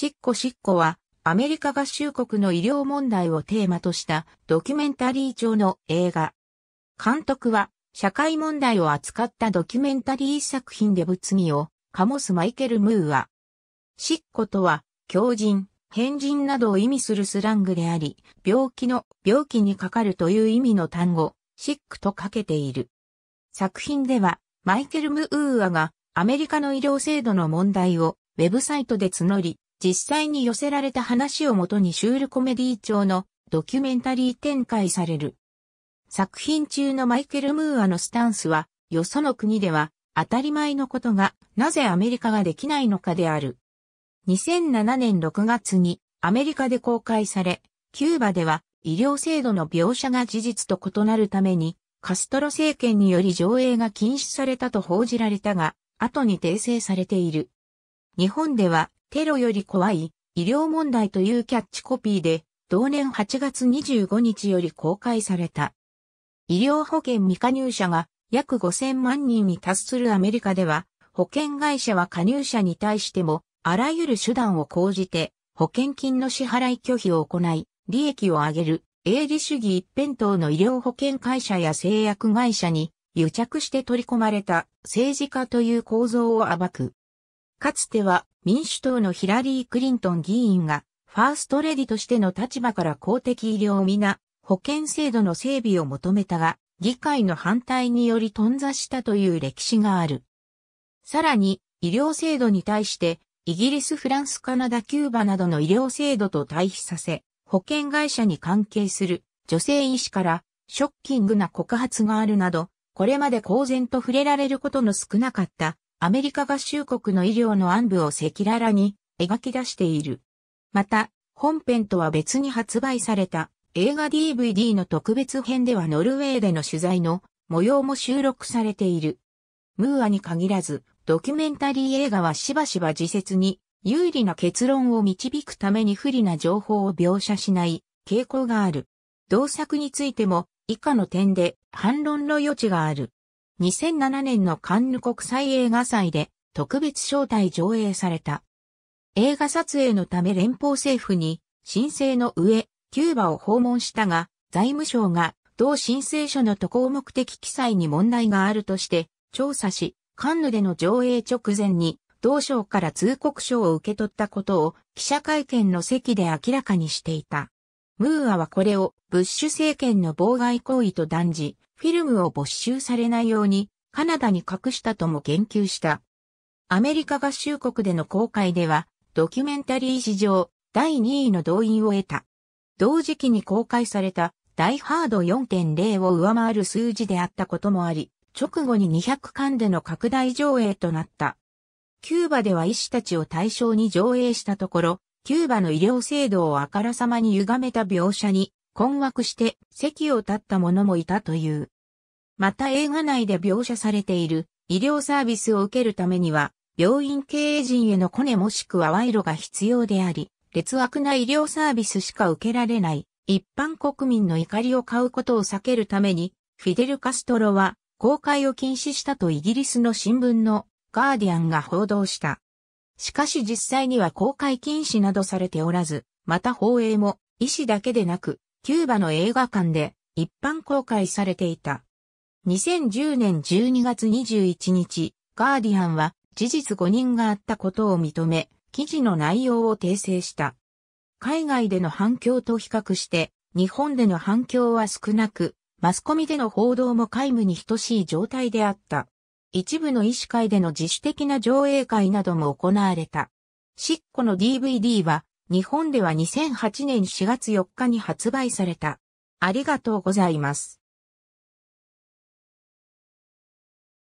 シッコシッコは、アメリカ合衆国の医療問題をテーマとしたドキュメンタリー調の映画。監督は、社会問題を扱ったドキュメンタリー作品で物議を醸すマイケル・ムーア。シッコとは、狂人、変人などを意味するスラングであり、病気の、病気にかかるという意味の単語、シックとかけている。作品では、マイケル・ムーアがアメリカの医療制度の問題をウェブサイトで募り、実際に寄せられた話をもとにシュールコメディ調のドキュメンタリー展開される。作品中のマイケル・ムーアのスタンスは、よその国では当たり前のことがなぜアメリカができないのかである。2007年6月にアメリカで公開され、キューバでは医療制度の描写が事実と異なるために、カストロ政権により上映が禁止されたと報じられたが、後に訂正されている。日本ではテロより怖い、医療問題というキャッチコピーで、同年8月25日より公開された。医療保険未加入者が約5000万人に達するアメリカでは、保険会社は加入者に対しても、あらゆる手段を講じて、保険金の支払い拒否を行い、利益を上げる、営利主義一辺倒の医療保険会社や製薬会社に、癒着して取り込まれた政治家という構造を暴く。かつては民主党のヒラリー・クリントン議員がファーストレディとしての立場から公的医療を皆保険制度の整備を求めたが、議会の反対により頓挫したという歴史がある。さらに、医療制度に対して、イギリス、フランス、カナダ、キューバなどの医療制度と対比させ、保険会社に関係する女性医師からショッキングな告発があるなど、これまで公然と触れられることの少なかったアメリカ合衆国の医療の暗部を赤裸々に描き出している。また、本編とは別に発売された映画 DVD の特別編ではノルウェーでの取材の模様も収録されている。ムーアに限らず、ドキュメンタリー映画はしばしば自説に有利な結論を導くために不利な情報を描写しない傾向がある。同作についても以下の点で反論の余地がある。2007年のカンヌ国際映画祭で特別招待上映された。映画撮影のため連邦政府に申請の上、キューバを訪問したが、財務省が同申請書の渡航目的記載に問題があるとして調査し、カンヌでの上映直前に同省から通告書を受け取ったことを記者会見の席で明らかにしていた。ムーアはこれをブッシュ政権の妨害行為と断じ、フィルムを没収されないようにカナダに隠したとも言及した。アメリカ合衆国での公開では、ドキュメンタリー史上第2位の動員を得た。同時期に公開されたダイハード4.0を上回る数字であったこともあり、直後に200巻での拡大上映となった。キューバでは医師たちを対象に上映したところ、キューバの医療制度をあからさまに歪めた描写に困惑して席を立った者もいたという。また映画内で描写されている医療サービスを受けるためには病院経営陣へのコネもしくは賄賂が必要であり、劣悪な医療サービスしか受けられない一般国民の怒りを買うことを避けるために、フィデル・カストロは公開を禁止したとイギリスの新聞のガーディアンが報道した。しかし実際には公開禁止などされておらず、また放映も、医師だけでなく、キューバの映画館で一般公開されていた。2010年12月21日、ガーディアンは事実5人があったことを認め、記事の内容を訂正した。海外での反響と比較して、日本での反響は少なく、マスコミでの報道も皆無に等しい状態であった。一部の医師会での自主的な上映会なども行われた。シッコの DVD は、日本では2008年4月4日に発売された。ありがとうございます。